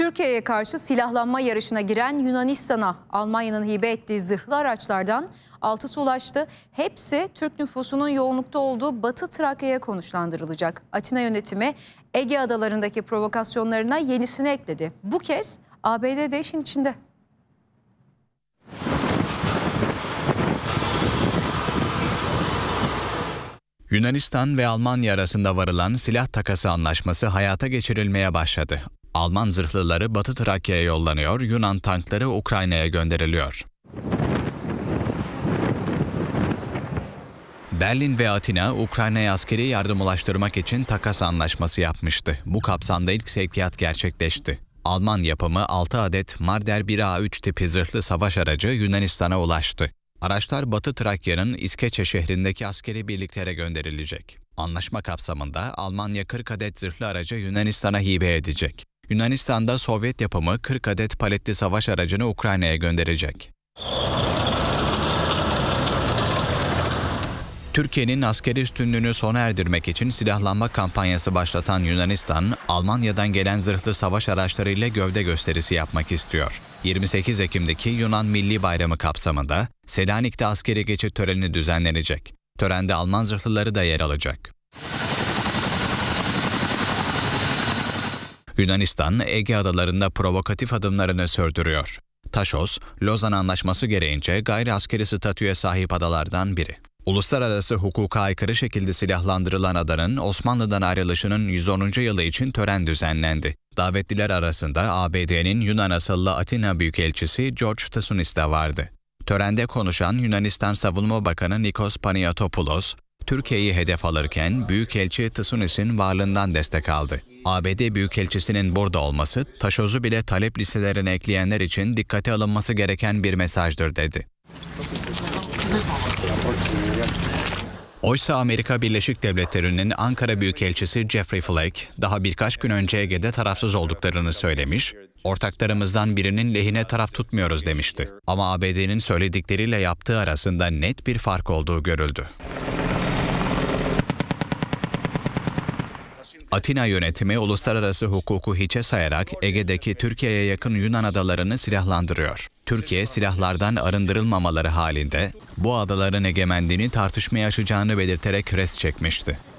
Türkiye'ye karşı silahlanma yarışına giren Yunanistan'a Almanya'nın hibe ettiği zırhlı araçlardan altısı ulaştı. Hepsi Türk nüfusunun yoğunlukta olduğu Batı Trakya'ya konuşlandırılacak. Atina yönetimi Ege adalarındaki provokasyonlarına yenisini ekledi. Bu kez ABD de işin içinde. Yunanistan ve Almanya arasında varılan silah takası anlaşması hayata geçirilmeye başladı. Alman zırhlıları Batı Trakya'ya yollanıyor, Yunan tankları Ukrayna'ya gönderiliyor. Berlin ve Atina, Ukrayna'ya askeri yardım ulaştırmak için takas anlaşması yapmıştı. Bu kapsamda ilk sevkiyat gerçekleşti. Alman yapımı 6 adet Marder 1A3 tipi zırhlı savaş aracı Yunanistan'a ulaştı. Araçlar Batı Trakya'nın İskeçe şehrindeki askeri birliklere gönderilecek. Anlaşma kapsamında Almanya 40 adet zırhlı aracı Yunanistan'a hibe edecek. Yunanistan'da Sovyet yapımı 40 adet paletli savaş aracını Ukrayna'ya gönderecek. Türkiye'nin askeri üstünlüğünü sona erdirmek için silahlanma kampanyası başlatan Yunanistan, Almanya'dan gelen zırhlı savaş araçlarıyla gövde gösterisi yapmak istiyor. 28 Ekim'deki Yunan Milli Bayramı kapsamında Selanik'te askeri geçit töreni düzenlenecek. Törende Alman zırhlıları da yer alacak. Yunanistan, Ege adalarında provokatif adımlarını sürdürüyor. Taşos, Lozan Anlaşması gereğince gayri askeri statüye sahip adalardan biri. Uluslararası hukuka aykırı şekilde silahlandırılan adanın Osmanlı'dan ayrılışının 110. yılı için tören düzenlendi. Davetliler arasında ABD'nin Yunan asıllı Atina Büyükelçisi George Tasunis de vardı. Törende konuşan Yunanistan Savunma Bakanı Nikos Paniatopoulos, Türkiye'yi hedef alırken Büyükelçi Tsunis'in varlığından destek aldı. ABD Büyükelçisi'nin burada olması, taşozu bile talep listelerine ekleyenler için dikkate alınması gereken bir mesajdır dedi. Oysa Amerika Birleşik Devletleri'nin Ankara Büyükelçisi Jeffrey Flake daha birkaç gün önce Ege'de tarafsız olduklarını söylemiş, ortaklarımızdan birinin lehine taraf tutmuyoruz demişti. Ama ABD'nin söyledikleriyle yaptığı arasında net bir fark olduğu görüldü. Atina yönetimi uluslararası hukuku hiçe sayarak Ege'deki Türkiye'ye yakın Yunan adalarını silahlandırıyor. Türkiye silahlardan arındırılmamaları halinde bu adaların egemenliğini tartışmaya açacağını belirterek res çekmişti.